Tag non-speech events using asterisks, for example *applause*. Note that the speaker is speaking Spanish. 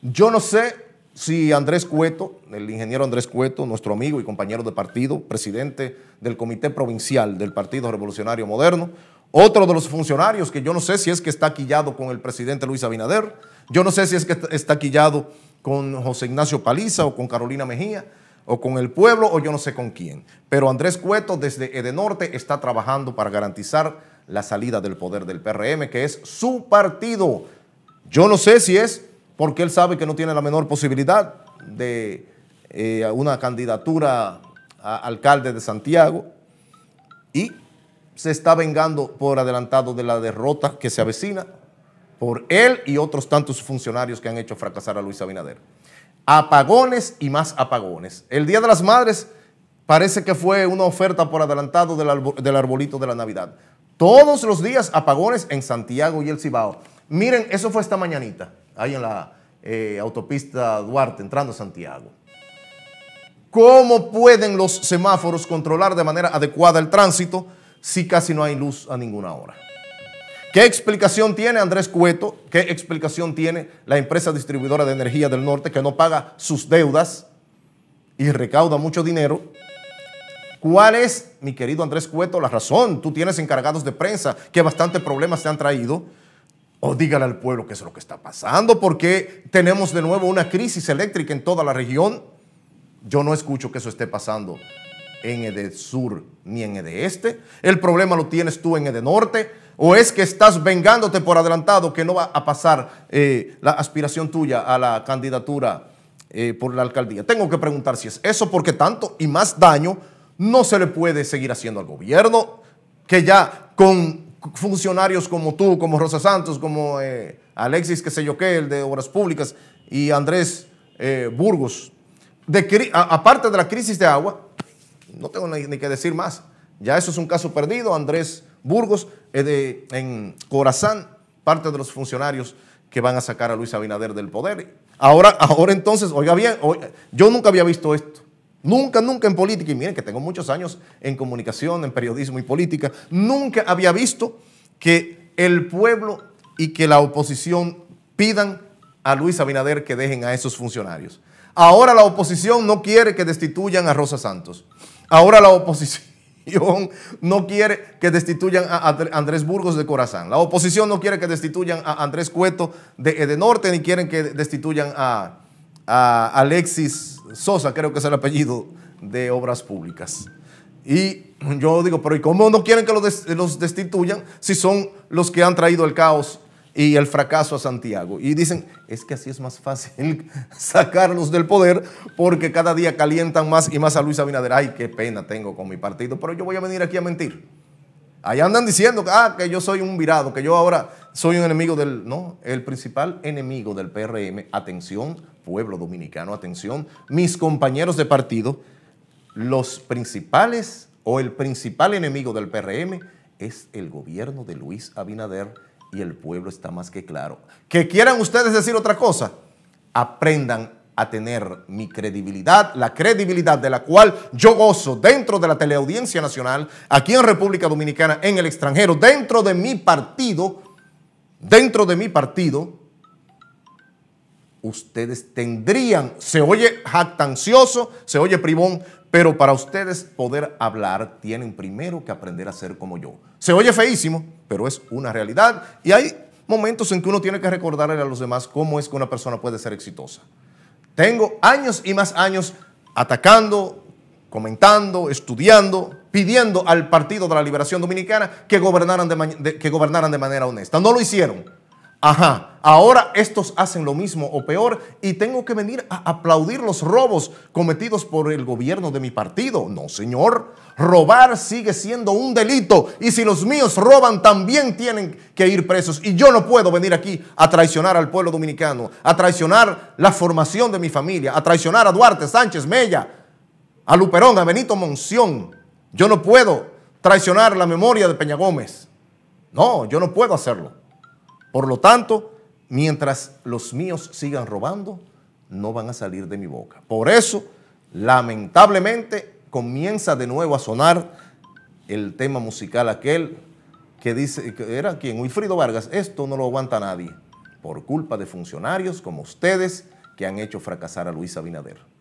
Yo no sé si Andrés Cueto, el ingeniero Andrés Cueto, nuestro amigo y compañero de partido, presidente del Comité Provincial del Partido Revolucionario Moderno, otro de los funcionarios que yo no sé si es que está quillado con el presidente Luis Abinader, yo no sé si es que está quillado con José Ignacio Paliza o con Carolina Mejía o con el pueblo o yo no sé con quién. Pero Andrés Cueto desde Edenorte está trabajando para garantizar la salida del poder del PRM, que es su partido. Yo no sé si es porque él sabe que no tiene la menor posibilidad de eh, una candidatura a alcalde de Santiago y se está vengando por adelantado de la derrota que se avecina por él y otros tantos funcionarios que han hecho fracasar a Luis Abinader. Apagones y más apagones. El Día de las Madres parece que fue una oferta por adelantado del, arbolito de la Navidad. Todos los días apagones en Santiago y el Cibao. Miren, eso fue esta mañanita ahí en la eh, autopista Duarte, entrando a Santiago. ¿Cómo pueden los semáforos controlar de manera adecuada el tránsito si casi no hay luz a ninguna hora? ¿Qué explicación tiene Andrés Cueto? ¿Qué explicación tiene la empresa distribuidora de energía del norte que no paga sus deudas y recauda mucho dinero? ¿Cuál es, mi querido Andrés Cueto, la razón? Tú tienes encargados de prensa que bastantes problemas se han traído. O dígale al pueblo qué es lo que está pasando, porque tenemos de nuevo una crisis eléctrica en toda la región. Yo no escucho que eso esté pasando en el Sur ni en de Este. El problema lo tienes tú en de Norte. ¿O es que estás vengándote por adelantado que no va a pasar eh, la aspiración tuya a la candidatura eh, por la alcaldía? Tengo que preguntar si es eso, porque tanto y más daño no se le puede seguir haciendo al gobierno, que ya con funcionarios como tú, como Rosa Santos, como eh, Alexis, que sé yo qué, el de Obras Públicas, y Andrés eh, Burgos. aparte de la crisis de agua, no tengo ni, que decir más. Ya eso es un caso perdido. Andrés Burgos, eh, de, en Corazán, parte de los funcionarios que van a sacar a Luis Abinader del poder. Ahora, ahora entonces, oiga bien, yo nunca había visto esto. Nunca, nunca en política, y miren que tengo muchos años en comunicación, en periodismo y política, nunca había visto que el pueblo y que la oposición pidan a Luis Abinader que dejen a esos funcionarios. Ahora la oposición no quiere que destituyan a Rosa Santos. Ahora la oposición no quiere que destituyan a Andrés Burgos de Corazán. La oposición no quiere que destituyan a Andrés Cueto de Norte ni quieren que destituyan a Alexis Sosa, creo que es el apellido de Obras Públicas. Y yo digo, pero ¿y cómo no quieren que los, destituyan si son los que han traído el caos y el fracaso a Santiago? Y dicen, es que así es más fácil *laughs* sacarlos del poder porque cada día calientan más y más a Luis Abinader. Ay, qué pena tengo con mi partido, pero yo voy a venir aquí a mentir. Allá andan diciendo, ah, que yo soy un virado, que yo ahora soy un enemigo del... No, el principal enemigo del PRM, atención, pueblo dominicano, atención, mis compañeros de partido, los principales o el principal enemigo del PRM es el gobierno de Luis Abinader y el pueblo está más que claro. Que quieran ustedes decir otra cosa, aprendan a tener mi credibilidad, la credibilidad de la cual yo gozo dentro de la teleaudiencia nacional, aquí en República Dominicana, en el extranjero, dentro de mi partido, dentro de mi partido, ustedes tendrían, se oye jactancioso, se oye privón, pero para ustedes poder hablar tienen primero que aprender a ser como yo. Se oye feísimo, pero es una realidad y hay momentos en que uno tiene que recordarle a los demás cómo es que una persona puede ser exitosa. Tengo años y más años atacando, comentando, estudiando, pidiendo al Partido de la Liberación Dominicana que gobernaran de, que gobernaran de manera honesta. No lo hicieron. Ajá, ahora estos hacen lo mismo o peor y tengo que venir a aplaudir los robos cometidos por el gobierno de mi partido. No, señor, robar sigue siendo un delito y si los míos roban también tienen que ir presos y yo no puedo venir aquí a traicionar al pueblo dominicano, a traicionar la formación de mi familia, a traicionar a Duarte, Sánchez, Mella, a Luperón, a Benito Monción. Yo no puedo traicionar la memoria de Peña Gómez. No, yo no puedo hacerlo. Por lo tanto, mientras los míos sigan robando, no van a salir de mi boca. Por eso, lamentablemente, comienza de nuevo a sonar el tema musical aquel que dice, era quien, Wilfrido Vargas, esto no lo aguanta nadie, por culpa de funcionarios como ustedes que han hecho fracasar a Luis Abinader.